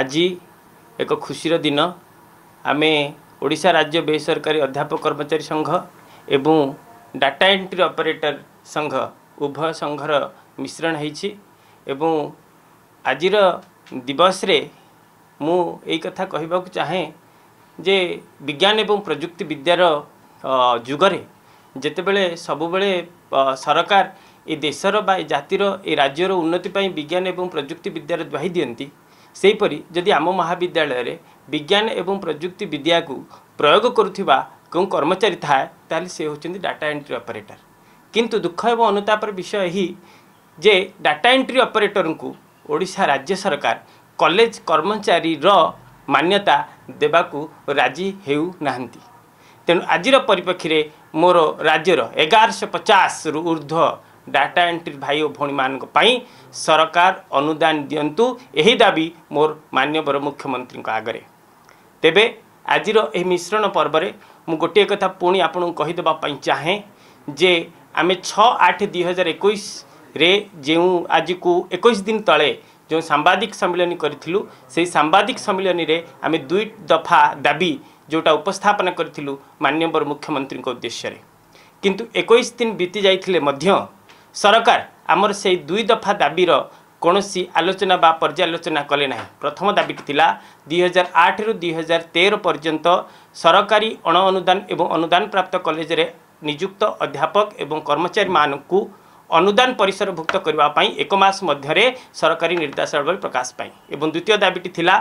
ଆଜି ଏକ ଖୁସିର ଦିନ ଆମେ ଓଡ଼ିଶା ରାଜ୍ୟ ବେସରକାରୀ ଅଧ୍ୟାପକ କର୍ମଚାରୀ ସଂଘ ଏବଂ ଡାଟା ଏଣ୍ଟ୍ରି ଅପରେଟର ସଂଘ ଉଭୟ ସଂଘର ମିଶ୍ରଣ ହୋଇଛି ଏବଂ ଆଜିର ଦିବସରେ ମୁଁ ଏଇ କଥା କହିବାକୁ ଚାହେଁ ଯେ ବିଜ୍ଞାନ ଏବଂ ପ୍ରଯୁକ୍ତି ବିଦ୍ୟାର ଯୁଗରେ ଯେତେବେଳେ ସବୁବେଳେ ସରକାର ଏ ଦେଶର ବା ଏ ଜାତିର ଏ ରାଜ୍ୟର ଉନ୍ନତି ପାଇଁ ବିଜ୍ଞାନ ଏବଂ ପ୍ରଯୁକ୍ତି ବିଦ୍ୟାର ଦୁହାଇ ଦିଅନ୍ତି ସେହିପରି ଯଦି ଆମ ମହାବିଦ୍ୟାଳୟରେ ବିଜ୍ଞାନ ଏବଂ ପ୍ରଯୁକ୍ତି ବିଦ୍ୟାକୁ ପ୍ରୟୋଗ କରୁଥିବା କେଉଁ କର୍ମଚାରୀ ଥାଏ ତାହେଲେ ସେ ହେଉଛନ୍ତି ଡାଟା ଏଣ୍ଟ୍ରି ଅପରେଟର କିନ୍ତୁ ଦୁଃଖ ଏବଂ ଅନୁତାପର ବିଷୟ ଏହି ଯେ ଡାଟା ଏଣ୍ଟ୍ରି ଅପରେଟରଙ୍କୁ ଓଡ଼ିଶା ରାଜ୍ୟ ସରକାର କଲେଜ କର୍ମଚାରୀର ମାନ୍ୟତା ଦେବାକୁ ରାଜି ହେଉନାହାନ୍ତି ତେଣୁ ଆଜିର ପରିପ୍ରେକ୍ଷୀରେ ମୋର ରାଜ୍ୟର ଏଗାରଶହ ପଚାଶରୁ ଉର୍ଦ୍ଧ୍ୱ ଡାଟା ଏଣ୍ଟ୍ରି ଭାଇ ଓ ଭଉଣୀମାନଙ୍କ ପାଇଁ ସରକାର ଅନୁଦାନ ଦିଅନ୍ତୁ ଏହି ଦାବି ମୋର ମାନ୍ୟବର ମୁଖ୍ୟମନ୍ତ୍ରୀଙ୍କ ଆଗରେ ତେବେ ଆଜିର ଏହି ମିଶ୍ରଣ ପର୍ବରେ ମୁଁ ଗୋଟିଏ କଥା ପୁଣି ଆପଣଙ୍କୁ କହିଦେବା ପାଇଁ ଚାହେଁ ଯେ ଆମେ ଛଅ ଆଠ ଦୁଇ ହଜାର ଏକୋଇଶରେ ଯେଉଁ ଆଜିକୁ ଏକୋଇଶ ଦିନ ତଳେ ଯେଉଁ ସାମ୍ବାଦିକ ସମ୍ମିଳନୀ କରିଥିଲୁ ସେହି ସାମ୍ବାଦିକ ସମ୍ମିଳନୀରେ ଆମେ ଦୁଇ ଦଫା ଦାବି ଯେଉଁଟା ଉପସ୍ଥାପନ କରିଥିଲୁ ମାନ୍ୟବର ମୁଖ୍ୟମନ୍ତ୍ରୀଙ୍କ ଉଦ୍ଦେଶ୍ୟରେ କିନ୍ତୁ ଏକୋଇଶ ଦିନ ବିତି ଯାଇଥିଲେ ମଧ୍ୟ ସରକାର ଆମର ସେଇ ଦୁଇ ଦଫା ଦାବିର କୌଣସି ଆଲୋଚନା ବା ପର୍ଯ୍ୟାଲୋଚନା କଲେ ନାହିଁ ପ୍ରଥମ ଦାବିଟି ଥିଲା ଦୁଇହଜାର ଆଠରୁ ଦୁଇହଜାର ତେର ପର୍ଯ୍ୟନ୍ତ ସରକାରୀ ଅଣ ଅନୁଦାନ ଏବଂ ଅନୁଦାନ ପ୍ରାପ୍ତ କଲେଜରେ ନିଯୁକ୍ତ ଅଧ୍ୟାପକ ଏବଂ କର୍ମଚାରୀମାନଙ୍କୁ ଅନୁଦାନ ପରିସରଭୁକ୍ତ କରିବା ପାଇଁ ଏକ ମାସ ମଧ୍ୟରେ ସରକାରୀ ନିର୍ଦ୍ଦେଶାବଳୀ ପ୍ରକାଶ ପାଇଁ ଏବଂ ଦ୍ୱିତୀୟ ଦାବିଟି ଥିଲା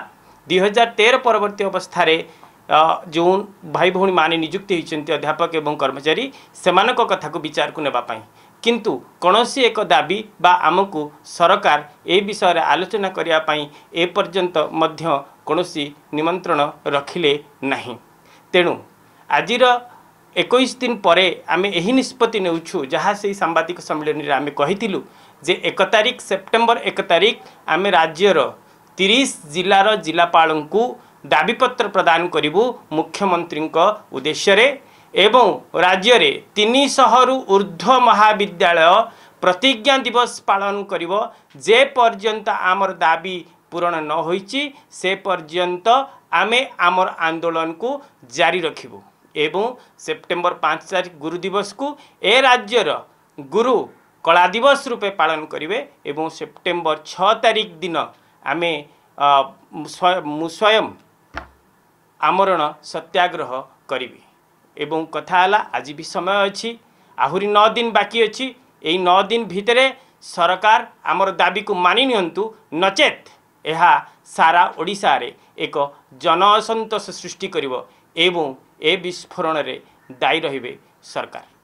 ଦୁଇହଜାର ତେର ପରବର୍ତ୍ତୀ ଅବସ୍ଥାରେ ଯେଉଁ ଭାଇ ଭଉଣୀମାନେ ନିଯୁକ୍ତି ହୋଇଛନ୍ତି ଅଧ୍ୟାପକ ଏବଂ କର୍ମଚାରୀ ସେମାନଙ୍କ କଥାକୁ ବିଚାରକୁ ନେବା ପାଇଁ କିନ୍ତୁ କୌଣସି ଏକ ଦାବି ବା ଆମକୁ ସରକାର ଏ ବିଷୟରେ ଆଲୋଚନା କରିବା ପାଇଁ ଏପର୍ଯ୍ୟନ୍ତ ମଧ୍ୟ କୌଣସି ନିମନ୍ତ୍ରଣ ରଖିଲେ ନାହିଁ ତେଣୁ ଆଜିର ଏକୋଇଶ ଦିନ ପରେ ଆମେ ଏହି ନିଷ୍ପତ୍ତି ନେଉଛୁ ଯାହା ସେହି ସାମ୍ବାଦିକ ସମ୍ମିଳନୀରେ ଆମେ କହିଥିଲୁ ଯେ ଏକ ତାରିଖ ସେପ୍ଟେମ୍ବର ଏକ ତାରିଖ ଆମେ ରାଜ୍ୟର ତିରିଶ ଜିଲ୍ଲାର ଜିଲ୍ଲାପାଳଙ୍କୁ ଦାବିପତ୍ର ପ୍ରଦାନ କରିବୁ ମୁଖ୍ୟମନ୍ତ୍ରୀଙ୍କ ଉଦ୍ଦେଶ୍ୟରେ ଏବଂ ରାଜ୍ୟରେ ତିନିଶହରୁ ଉର୍ଦ୍ଧ୍ୱ ମହାବିଦ୍ୟାଳୟ ପ୍ରତିଜ୍ଞା ଦିବସ ପାଳନ କରିବ ଯେପର୍ଯ୍ୟନ୍ତ ଆମର ଦାବି ପୂରଣ ନ ହୋଇଛି ସେ ପର୍ଯ୍ୟନ୍ତ ଆମେ ଆମର ଆନ୍ଦୋଳନକୁ ଜାରି ରଖିବୁ ଏବଂ ସେପ୍ଟେମ୍ବର ପାଞ୍ଚ ତାରିଖ ଗୁରୁ ଦିବସକୁ ଏ ରାଜ୍ୟର ଗୁରୁ କଳା ଦିବସ ରୂପେ ପାଳନ କରିବେ ଏବଂ ସେପ୍ଟେମ୍ବର ଛଅ ତାରିଖ ଦିନ ଆମେ ମୁଁ ସ୍ୱୟଂ ଆମରଣ ସତ୍ୟାଗ୍ରହ କରିବି এবং কথা হল আজ বি সময় অহরি আহরি ন দিন বাকি অছি এই ন দিন ভিতরে সরকার আমার কু মানি নিয়ন্তু নচেত ଏହା ସାରା ଓଡ଼ିଶାରେ ଏକ ଜନ ଅସନ୍ତୋଷ ସୃଷ୍ଟି କରିବ ଏବଂ ଏ ବିସ୍ଫୋରଣରେ ଦାୟୀ ରହିବେ ସରକାର